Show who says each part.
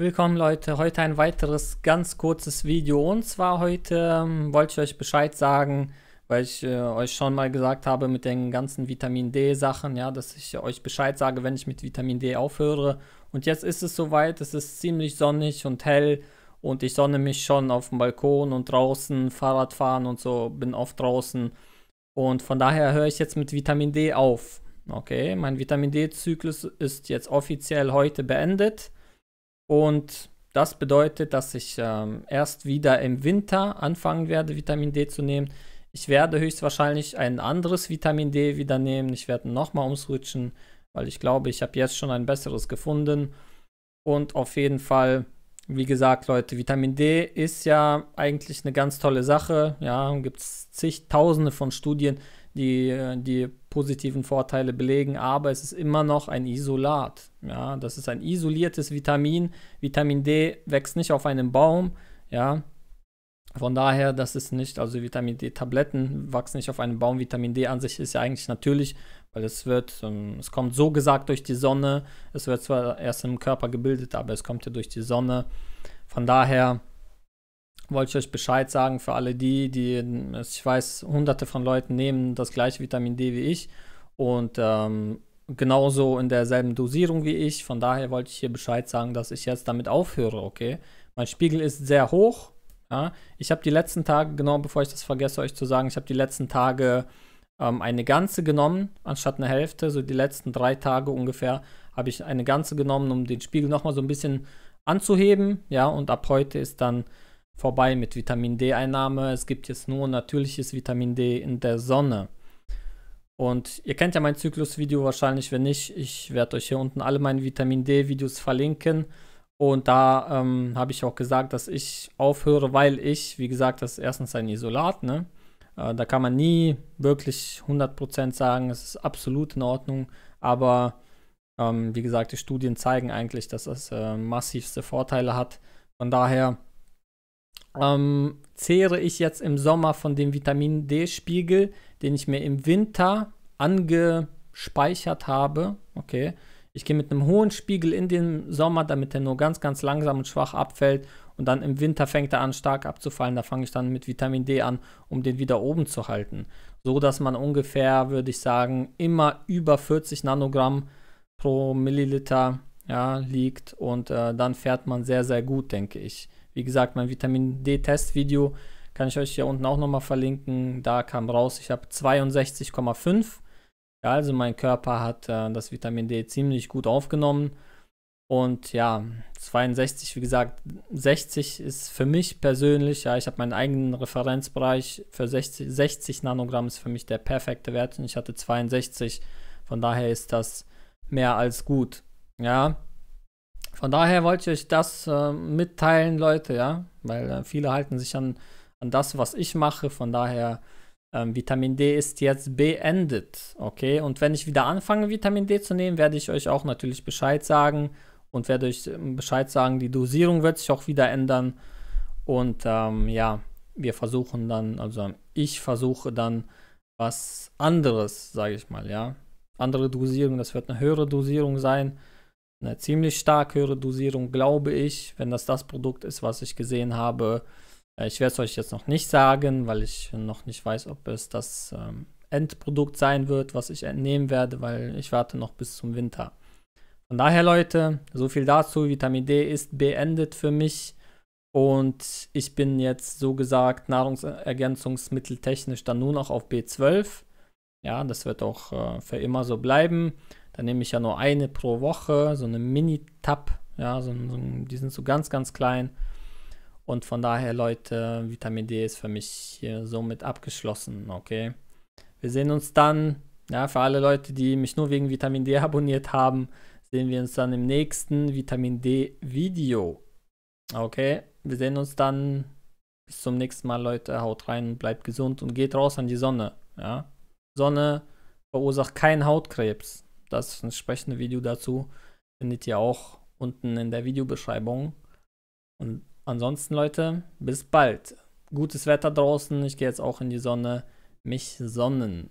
Speaker 1: Willkommen Leute, heute ein weiteres ganz kurzes Video und zwar heute ähm, wollte ich euch Bescheid sagen, weil ich äh, euch schon mal gesagt habe mit den ganzen Vitamin D Sachen, ja, dass ich euch Bescheid sage, wenn ich mit Vitamin D aufhöre und jetzt ist es soweit, es ist ziemlich sonnig und hell und ich sonne mich schon auf dem Balkon und draußen, Fahrradfahren und so, bin oft draußen und von daher höre ich jetzt mit Vitamin D auf. Okay, mein Vitamin D Zyklus ist jetzt offiziell heute beendet und das bedeutet, dass ich ähm, erst wieder im Winter anfangen werde, Vitamin D zu nehmen. Ich werde höchstwahrscheinlich ein anderes Vitamin D wieder nehmen. Ich werde nochmal umswitchen, weil ich glaube, ich habe jetzt schon ein besseres gefunden. Und auf jeden Fall, wie gesagt, Leute, Vitamin D ist ja eigentlich eine ganz tolle Sache. Ja, gibt es zigtausende von Studien, die, äh, die positiven Vorteile belegen, aber es ist immer noch ein Isolat. Ja, das ist ein isoliertes Vitamin. Vitamin D wächst nicht auf einem Baum. Ja, von daher, das ist nicht, also Vitamin D-Tabletten wachsen nicht auf einem Baum. Vitamin D an sich ist ja eigentlich natürlich, weil es wird, ähm, es kommt so gesagt durch die Sonne. Es wird zwar erst im Körper gebildet, aber es kommt ja durch die Sonne. Von daher wollte ich euch Bescheid sagen für alle die, die, ich weiß, hunderte von Leuten nehmen das gleiche Vitamin D wie ich und ähm, genauso in derselben Dosierung wie ich. Von daher wollte ich hier Bescheid sagen, dass ich jetzt damit aufhöre, okay? Mein Spiegel ist sehr hoch. Ja? Ich habe die letzten Tage, genau bevor ich das vergesse, euch zu sagen, ich habe die letzten Tage ähm, eine ganze genommen, anstatt eine Hälfte. So die letzten drei Tage ungefähr habe ich eine ganze genommen, um den Spiegel nochmal so ein bisschen anzuheben. Ja, und ab heute ist dann vorbei mit Vitamin D-Einnahme. Es gibt jetzt nur natürliches Vitamin D in der Sonne. Und ihr kennt ja mein Zyklus-Video wahrscheinlich, wenn nicht, ich werde euch hier unten alle meine Vitamin D-Videos verlinken. Und da ähm, habe ich auch gesagt, dass ich aufhöre, weil ich, wie gesagt, das ist erstens ein Isolat, ne? Äh, da kann man nie wirklich 100% sagen, es ist absolut in Ordnung, aber ähm, wie gesagt, die Studien zeigen eigentlich, dass es äh, massivste Vorteile hat. Von daher ähm, zehre ich jetzt im Sommer von dem Vitamin D-Spiegel, den ich mir im Winter angespeichert habe. Okay. Ich gehe mit einem hohen Spiegel in den Sommer, damit er nur ganz, ganz langsam und schwach abfällt. Und dann im Winter fängt er an, stark abzufallen. Da fange ich dann mit Vitamin D an, um den wieder oben zu halten. So dass man ungefähr, würde ich sagen, immer über 40 Nanogramm pro Milliliter ja, liegt. Und äh, dann fährt man sehr, sehr gut, denke ich, wie gesagt, mein Vitamin D-Test-Video kann ich euch hier unten auch nochmal verlinken. Da kam raus, ich habe 62,5. Ja, also mein Körper hat äh, das Vitamin D ziemlich gut aufgenommen. Und ja, 62, wie gesagt, 60 ist für mich persönlich, ja, ich habe meinen eigenen Referenzbereich für 60, 60 Nanogramm ist für mich der perfekte Wert und ich hatte 62, von daher ist das mehr als gut. Ja, von daher wollte ich euch das äh, mitteilen, Leute, ja, weil äh, viele halten sich an, an das, was ich mache. Von daher, ähm, Vitamin D ist jetzt beendet, okay? Und wenn ich wieder anfange, Vitamin D zu nehmen, werde ich euch auch natürlich Bescheid sagen und werde euch äh, Bescheid sagen, die Dosierung wird sich auch wieder ändern. Und ähm, ja, wir versuchen dann, also ich versuche dann was anderes, sage ich mal, ja. Andere Dosierung, das wird eine höhere Dosierung sein eine ziemlich stark höhere Dosierung, glaube ich, wenn das das Produkt ist, was ich gesehen habe. Äh, ich werde es euch jetzt noch nicht sagen, weil ich noch nicht weiß, ob es das ähm, Endprodukt sein wird, was ich entnehmen werde, weil ich warte noch bis zum Winter. Von daher, Leute, so viel dazu. Vitamin D ist beendet für mich und ich bin jetzt so gesagt nahrungsergänzungmitteltechnisch dann nur noch auf B12 ja, das wird auch äh, für immer so bleiben. Da nehme ich ja nur eine pro Woche, so eine Mini-Tab. Ja, so, so, die sind so ganz, ganz klein. Und von daher, Leute, Vitamin D ist für mich hier somit abgeschlossen. Okay. Wir sehen uns dann. Ja, für alle Leute, die mich nur wegen Vitamin D abonniert haben, sehen wir uns dann im nächsten Vitamin D Video. Okay, wir sehen uns dann. Bis zum nächsten Mal, Leute. Haut rein, bleibt gesund und geht raus an die Sonne. Ja. Sonne verursacht keinen Hautkrebs. Das entsprechende Video dazu findet ihr auch unten in der Videobeschreibung. Und ansonsten, Leute, bis bald. Gutes Wetter draußen. Ich gehe jetzt auch in die Sonne. Mich sonnen.